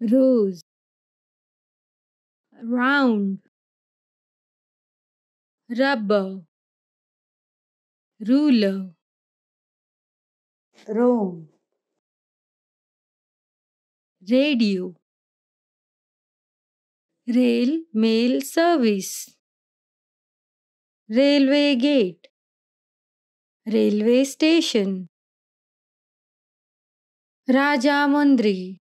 rose round rubber ruler room radio rail mail service railway gate railway station Raja Mandri